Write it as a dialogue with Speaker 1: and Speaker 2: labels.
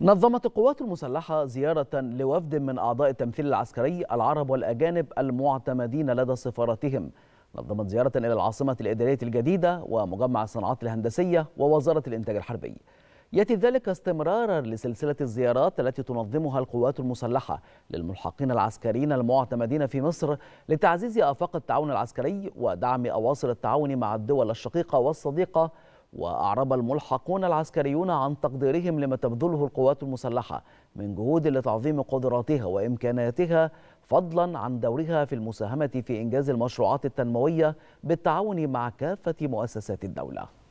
Speaker 1: نظمت القوات المسلحة زيارة لوفد من أعضاء التمثيل العسكري العرب والأجانب المعتمدين لدى سفارتهم نظمت زيارة إلى العاصمة الإدارية الجديدة ومجمع الصناعات الهندسية ووزارة الإنتاج الحربي يأتي ذلك استمرارا لسلسلة الزيارات التي تنظمها القوات المسلحة للملحقين العسكريين المعتمدين في مصر لتعزيز آفاق التعاون العسكري ودعم أواصر التعاون مع الدول الشقيقة والصديقة وأعرب الملحقون العسكريون عن تقديرهم لما تبذله القوات المسلحة من جهود لتعظيم قدراتها وإمكاناتها فضلا عن دورها في المساهمة في إنجاز المشروعات التنموية بالتعاون مع كافة مؤسسات الدولة